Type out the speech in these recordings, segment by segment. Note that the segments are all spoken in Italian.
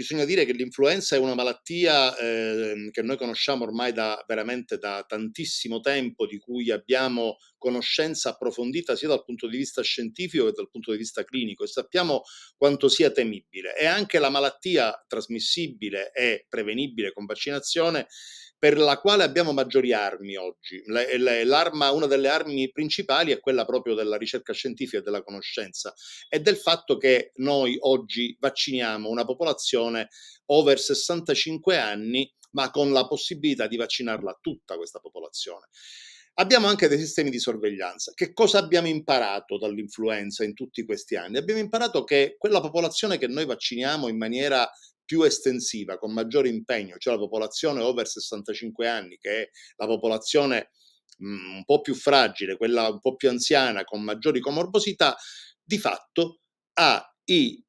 bisogna dire che l'influenza è una malattia eh, che noi conosciamo ormai da, veramente da tantissimo tempo, di cui abbiamo conoscenza approfondita sia dal punto di vista scientifico che dal punto di vista clinico e sappiamo quanto sia temibile. È anche la malattia trasmissibile e prevenibile con vaccinazione per la quale abbiamo maggiori armi oggi. Eh, eh, l'arma, una delle armi principali è quella proprio della ricerca scientifica e della conoscenza e del fatto che noi oggi vacciniamo una popolazione over 65 anni, ma con la possibilità di vaccinarla tutta questa popolazione. Abbiamo anche dei sistemi di sorveglianza. Che cosa abbiamo imparato dall'influenza in tutti questi anni? Abbiamo imparato che quella popolazione che noi vacciniamo in maniera più estensiva, con maggiore impegno, cioè la popolazione over 65 anni, che è la popolazione mh, mm, un po' più fragile, quella un po' più anziana, con maggiori comorbosità, di fatto ha i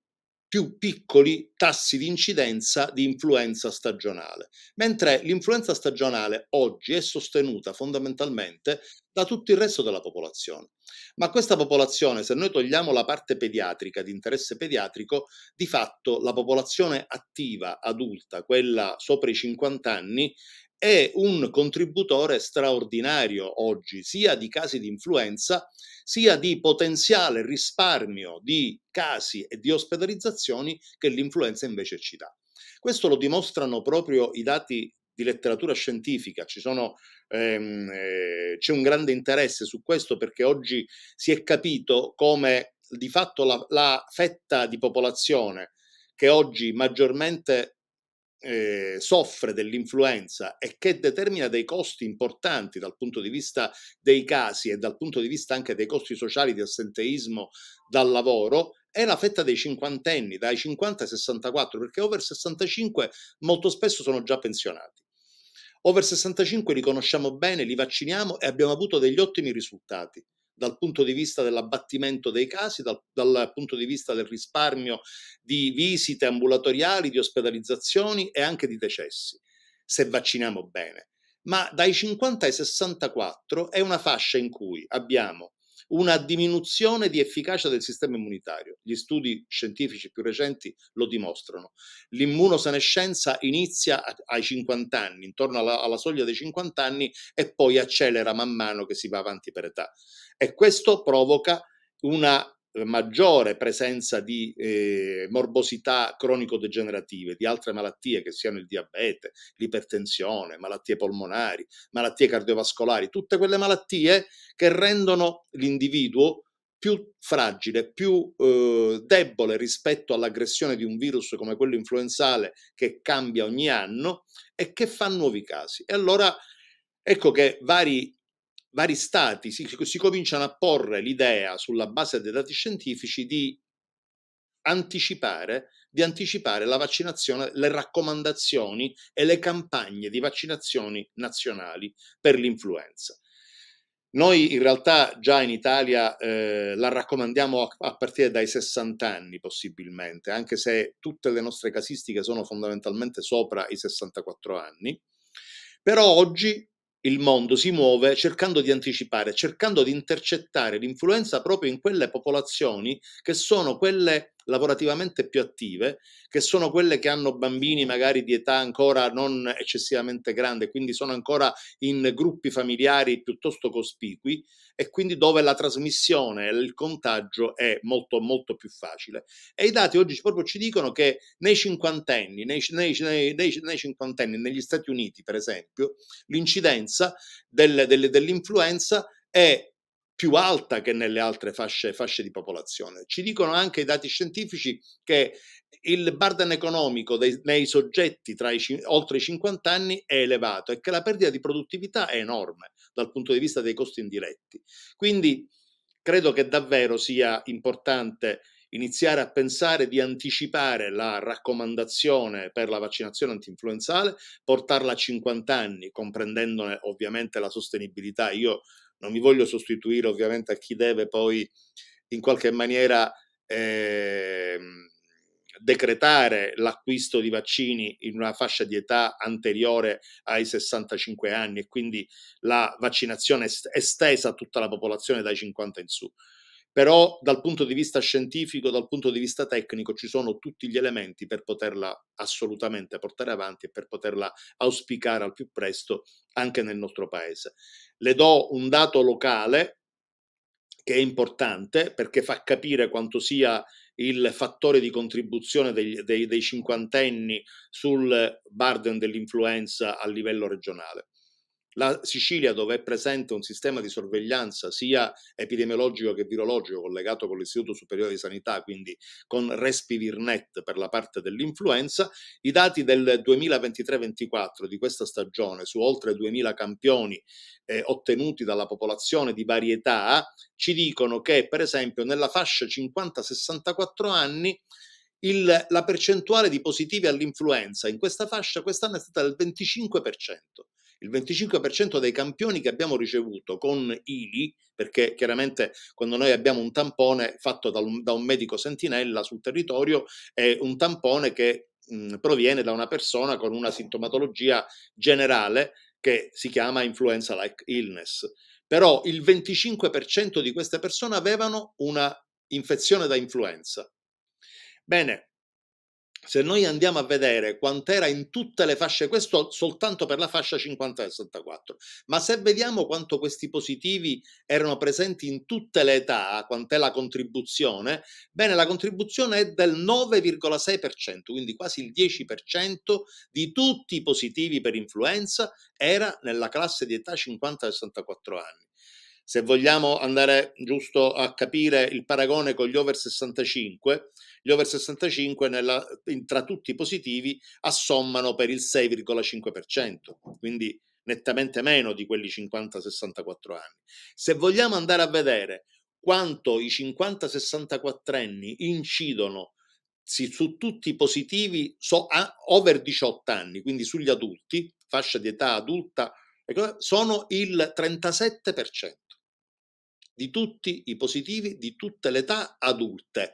più piccoli tassi di incidenza di influenza stagionale, mentre l'influenza stagionale oggi è sostenuta fondamentalmente da tutto il resto della popolazione. Ma questa popolazione, se noi togliamo la parte pediatrica di interesse pediatrico, di fatto la popolazione attiva, adulta, quella sopra i 50 anni, è un contributore straordinario oggi, sia di casi di influenza, sia di potenziale risparmio di casi e di ospedalizzazioni che l'influenza invece ci dà. Questo lo dimostrano proprio i dati di letteratura scientifica, ci sono, ehm, eh, c'è un grande interesse su questo perché oggi si è capito come di fatto la, la fetta di popolazione che oggi maggiormente eh, soffre dell'influenza e che determina dei costi importanti dal punto di vista dei casi e dal punto di vista anche dei costi sociali di assenteismo dal lavoro è la fetta dei cinquantenni, dai 50 ai 64, perché over 65 molto spesso sono già pensionati. Over 65 li conosciamo bene, li vacciniamo e abbiamo avuto degli ottimi risultati dal punto di vista dell'abbattimento dei casi, dal, dal, punto di vista del risparmio di visite ambulatoriali, di ospedalizzazioni e anche di decessi, se vacciniamo bene. Ma dai 50 ai 64 è una fascia in cui abbiamo una diminuzione di efficacia del sistema immunitario. Gli studi scientifici più recenti lo dimostrano. L'immunosenescenza inizia ai 50 anni, intorno alla, alla soglia dei 50 anni e poi accelera man mano che si va avanti per età. E questo provoca una eh, maggiore presenza di eh, morbosità cronico-degenerative, di altre malattie che siano il diabete, l'ipertensione, malattie polmonari, malattie cardiovascolari, tutte quelle malattie che rendono l'individuo più fragile, più eh, debole rispetto all'aggressione di un virus come quello influenzale che cambia ogni anno e che fa nuovi casi. E allora ecco che vari vari stati si, si cominciano a porre l'idea sulla base dei dati scientifici di anticipare, di anticipare la vaccinazione, le raccomandazioni e le campagne di vaccinazioni nazionali per l'influenza. Noi in realtà già in Italia eh, la raccomandiamo a, a, partire dai 60 anni possibilmente, anche se tutte le nostre casistiche sono fondamentalmente sopra i 64 anni, però oggi il mondo si muove cercando di anticipare, cercando di intercettare l'influenza proprio in quelle popolazioni che sono quelle lavorativamente più attive, che sono quelle che hanno bambini magari di età ancora non eccessivamente grande, quindi sono ancora in gruppi familiari piuttosto cospicui e quindi dove la trasmissione e il contagio è molto molto più facile. E i dati oggi proprio ci dicono che nei cinquantenni, nei, nei, nei, nei cinquantenni negli Stati Uniti per esempio, l'incidenza delle, delle, dell'influenza è più alta che nelle altre fasce, fasce, di popolazione. Ci dicono anche i dati scientifici che il burden economico dei, nei soggetti tra i, oltre i 50 anni è elevato e che la perdita di produttività è enorme dal punto di vista dei costi indiretti. Quindi credo che davvero sia importante iniziare a pensare di anticipare la raccomandazione per la vaccinazione antinfluenzale, portarla a 50 anni, comprendendone ovviamente la sostenibilità. Io non mi voglio sostituire ovviamente a chi deve poi in qualche maniera eh, decretare l'acquisto di vaccini in una fascia di età anteriore ai 65 anni e quindi la vaccinazione estesa a tutta la popolazione dai 50 in su però dal punto di vista scientifico, dal punto di vista tecnico ci sono tutti gli elementi per poterla assolutamente portare avanti e per poterla auspicare al più presto anche nel nostro paese. Le do un dato locale che è importante perché fa capire quanto sia il fattore di contribuzione dei, dei, dei cinquantenni sul burden dell'influenza a livello regionale la Sicilia, dove è presente un sistema di sorveglianza sia epidemiologico che virologico collegato con l'Istituto Superiore di Sanità, quindi con Respivirnet per la parte dell'influenza, i dati del 2023-24 di questa stagione su oltre 2000 campioni eh, ottenuti dalla popolazione di varietà ci dicono che per esempio nella fascia 50-64 anni il, la percentuale di positivi all'influenza in questa fascia quest'anno è stata del 25% il 25% dei campioni che abbiamo ricevuto con ILI, perché chiaramente quando noi abbiamo un tampone fatto da un, da un medico sentinella sul territorio, è un tampone che mh, proviene da una persona con una sintomatologia generale che si chiama influenza-like illness. Però il 25% di queste persone avevano una infezione da influenza. Bene, se noi andiamo a vedere quant'era in tutte le fasce, questo soltanto per la fascia 50 64, ma se vediamo quanto questi positivi erano presenti in tutte le età, quant'è la contribuzione, bene, la contribuzione è del 9,6%, quindi quasi il 10% di tutti i positivi per influenza era nella classe di età 50 64 anni. Se vogliamo andare giusto a capire il paragone con gli over 65, gli over 65 nella, in, tra tutti i positivi assommano per il 6,5%, quindi nettamente meno di quelli 50-64 anni. Se vogliamo andare a vedere quanto i 50-64 anni incidono su tutti i positivi so, a over 18 anni, quindi sugli adulti, fascia di età adulta, ecco, sono il 37% di tutti i positivi di tutte le età adulte.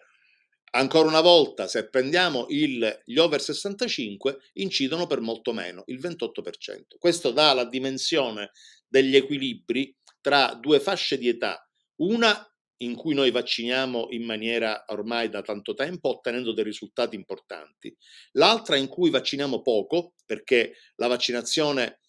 Ancora una volta, se prendiamo il, gli over 65, incidono per molto meno, il 28%. Questo dà la dimensione degli equilibri tra due fasce di età, una in cui noi vacciniamo in maniera ormai da tanto tempo ottenendo dei risultati importanti, l'altra in cui vacciniamo poco perché la vaccinazione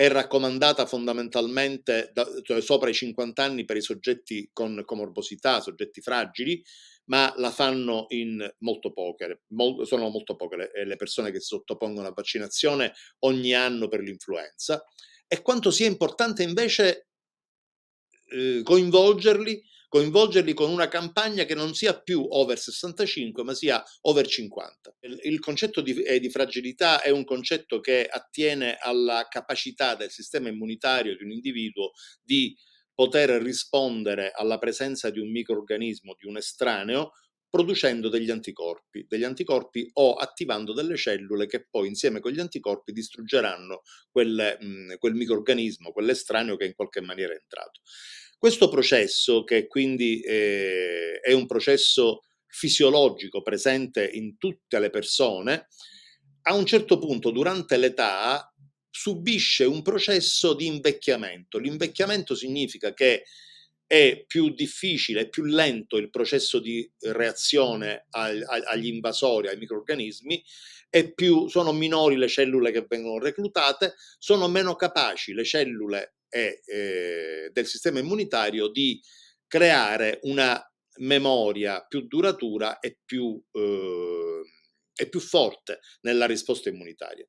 è raccomandata fondamentalmente da, cioè, sopra i 50 anni per i soggetti con comorbosità, soggetti fragili, ma la fanno in molto poche, mol, sono molto poche le, eh, le persone che si sottopongono a vaccinazione ogni anno per l'influenza e quanto sia importante invece eh, coinvolgerli coinvolgerli con una campagna che non sia più over 65 ma sia over 50. Il, il concetto di, eh, di fragilità è un concetto che attiene alla capacità del sistema immunitario di un individuo di poter rispondere alla presenza di un microorganismo, di un estraneo, producendo degli anticorpi, degli anticorpi o attivando delle cellule che poi insieme con gli anticorpi distruggeranno quel, mh, quel microorganismo, quell'estraneo che in qualche maniera è entrato. Questo processo, che quindi eh, è un processo fisiologico presente in tutte le persone, a un certo punto durante l'età subisce un processo di invecchiamento. L'invecchiamento significa che è più difficile, è più lento il processo di reazione ag- agli invasori, ai microrganismi, più, sono minori le cellule che vengono reclutate, sono meno capaci le cellule e, eh, del sistema immunitario di creare una memoria più duratura e più, eh, e più forte nella risposta immunitaria.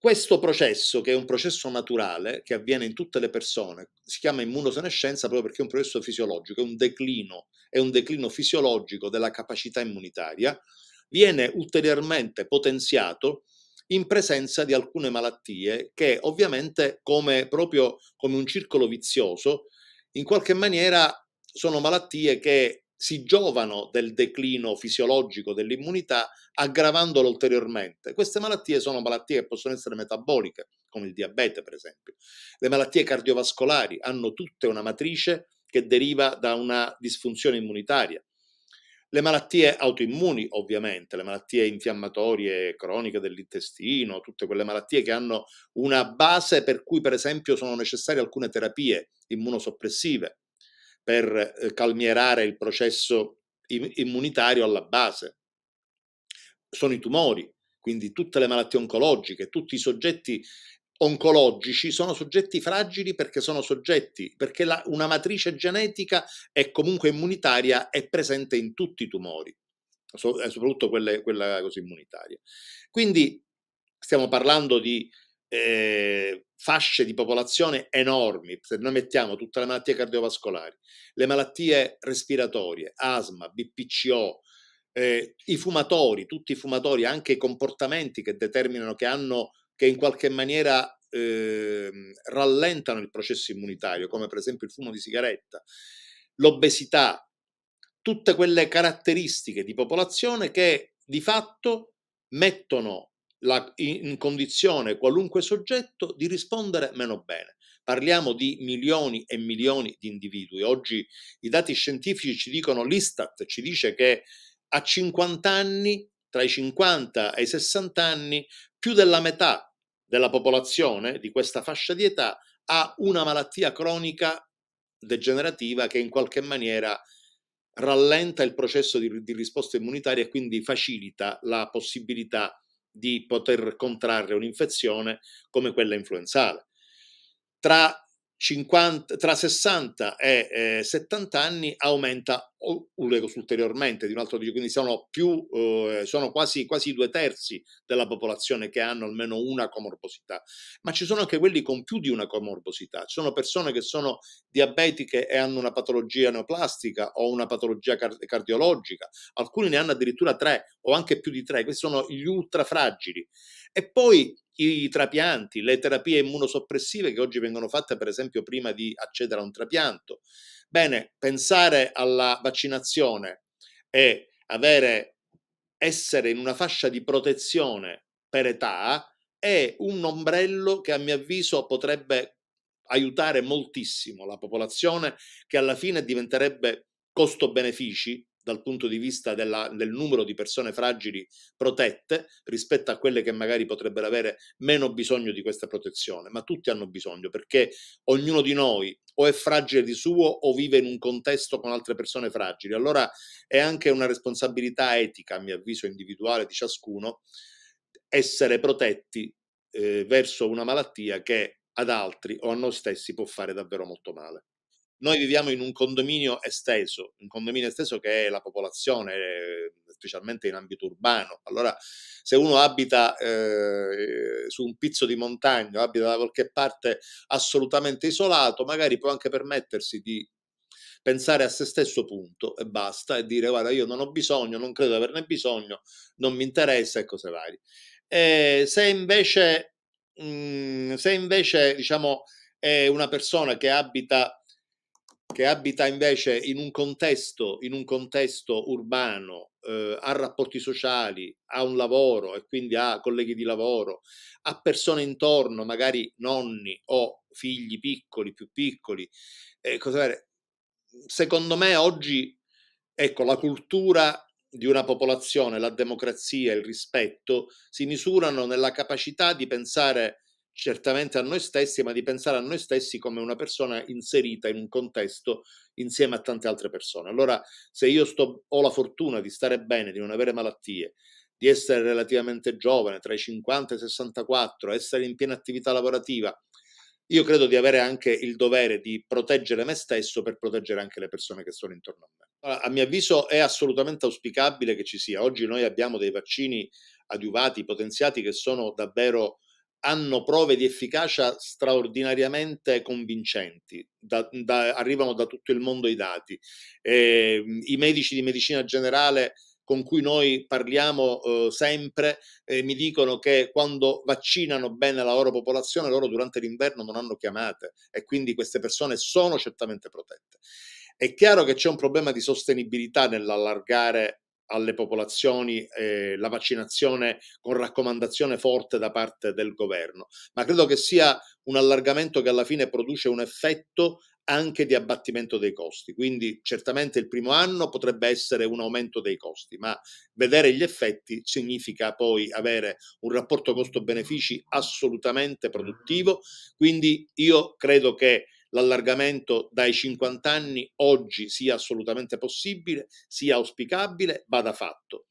Questo processo, che è un processo naturale, che avviene in tutte le persone, si chiama immunosenescenza proprio perché è un processo fisiologico, è un declino, è un declino fisiologico della capacità immunitaria, viene ulteriormente potenziato in presenza di alcune malattie che ovviamente come proprio come un circolo vizioso, in qualche maniera sono malattie che si giovano del declino fisiologico dell'immunità aggravandolo ulteriormente. Queste malattie sono malattie che possono essere metaboliche, come il diabete per esempio. Le malattie cardiovascolari hanno tutte una matrice che deriva da una disfunzione immunitaria. Le malattie autoimmuni, ovviamente, le malattie infiammatorie croniche dell'intestino, tutte quelle malattie che hanno una base per cui, per esempio, sono necessarie alcune terapie immunosoppressive per eh, calmierare il processo immunitario alla base. Sono i tumori, quindi tutte le malattie oncologiche, tutti i soggetti oncologici sono soggetti fragili perché sono soggetti, perché la, una matrice genetica è comunque immunitaria, è presente in tutti i tumori, eh, soprattutto quelle, quella così immunitaria. Quindi stiamo parlando di eh, fasce di popolazione enormi, se noi mettiamo tutte le malattie cardiovascolari, le malattie respiratorie, asma, BPCO, eh, i fumatori, tutti i fumatori, anche i comportamenti che determinano, che hanno, che in qualche maniera eh, rallentano il processo immunitario, come per esempio il fumo di sigaretta, l'obesità, tutte quelle caratteristiche di popolazione che di fatto mettono la, in condizione qualunque soggetto di rispondere meno bene. Parliamo di milioni e milioni di individui. Oggi i dati scientifici ci dicono, l'Istat ci dice che a 50 anni, tra i 50 e i 60 anni, più della metà della popolazione di questa fascia di età ha una malattia cronica degenerativa che in qualche maniera rallenta il processo di, di risposta immunitaria e quindi facilita la possibilità di poter contrarre un'infezione come quella influenzale. Tra 50, tra 60 e eh, 70 anni aumenta ulteriormente di un altro quindi sono, più, eh, sono quasi, quasi, due terzi della popolazione che hanno almeno una comorbosità, ma ci sono anche quelli con più di una comorbosità, ci sono persone che sono diabetiche e hanno una patologia neoplastica o una patologia card- cardiologica, alcuni ne hanno addirittura tre o anche più di tre, questi sono gli ultrafragili. E poi i trapianti, le terapie immunosoppressive che oggi vengono fatte per esempio prima di accedere a un trapianto. Bene, pensare alla vaccinazione e avere, essere in una fascia di protezione per età è un ombrello che a mio avviso potrebbe aiutare moltissimo la popolazione che alla fine diventerebbe costo-benefici dal punto di vista della, del numero di persone fragili protette rispetto a quelle che magari potrebbero avere meno bisogno di questa protezione, ma tutti hanno bisogno perché ognuno di noi o è fragile di suo o vive in un contesto con altre persone fragili. Allora è anche una responsabilità etica, a mio avviso, individuale di ciascuno essere protetti eh, verso una malattia che ad altri o a noi stessi può fare davvero molto male noi viviamo in un condominio esteso, un condominio esteso che è la popolazione, eh, specialmente in ambito urbano. Allora, se uno abita eh, su un pizzo di montagna, abita da qualche parte assolutamente isolato, magari può anche permettersi di pensare a se stesso punto e basta e dire guarda io non ho bisogno, non credo di averne bisogno, non mi interessa e cose varie. E eh, se invece, mh, mm, se invece diciamo, è una persona che abita che abita invece in un contesto, in un contesto urbano, eh, ha rapporti sociali, ha un lavoro e quindi ha colleghi di lavoro, ha persone intorno, magari nonni o figli piccoli, più piccoli. Eh, Secondo me oggi ecco, la cultura di una popolazione, la democrazia, il rispetto si misurano nella capacità di pensare certamente a noi stessi, ma di pensare a noi stessi come una persona inserita in un contesto insieme a tante altre persone. Allora, se io sto, ho la fortuna di stare bene, di non avere malattie, di essere relativamente giovane, tra i 50 e i 64, essere in piena attività lavorativa, io credo di avere anche il dovere di proteggere me stesso per proteggere anche le persone che sono intorno a me. a mio avviso è assolutamente auspicabile che ci sia. Oggi noi abbiamo dei vaccini adiuvati, potenziati, che sono davvero hanno prove di efficacia straordinariamente convincenti, da, da, arrivano da tutto il mondo i dati. Eh, I medici di medicina generale con cui noi parliamo eh, sempre eh, mi dicono che quando vaccinano bene la loro popolazione, loro durante l'inverno non hanno chiamate e quindi queste persone sono certamente protette. È chiaro che c'è un problema di sostenibilità nell'allargare alle popolazioni eh, la vaccinazione con raccomandazione forte da parte del governo, ma credo che sia un allargamento che alla fine produce un effetto anche di abbattimento dei costi. Quindi certamente il primo anno potrebbe essere un aumento dei costi, ma vedere gli effetti significa poi avere un rapporto costo-benefici assolutamente produttivo. Quindi io credo che l'allargamento dai 50 anni oggi sia assolutamente possibile, sia auspicabile, vada fatto.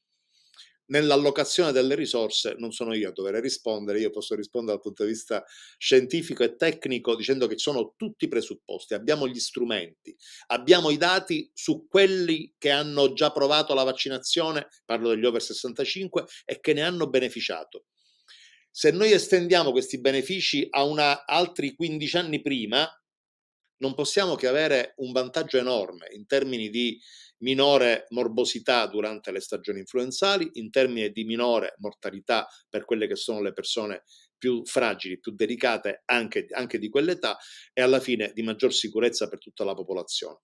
Nell'allocazione delle risorse non sono io a dover rispondere, io posso rispondere dal punto di vista scientifico e tecnico dicendo che ci sono tutti i presupposti, abbiamo gli strumenti, abbiamo i dati su quelli che hanno già provato la vaccinazione, parlo degli over 65, e che ne hanno beneficiato se noi estendiamo questi benefici a una, altri 15 anni prima, non possiamo che avere un vantaggio enorme in termini di minore morbosità durante le stagioni influenzali, in termini di minore mortalità per quelle che sono le persone più fragili, più delicate anche, anche di quell'età e alla fine di maggior sicurezza per tutta la popolazione.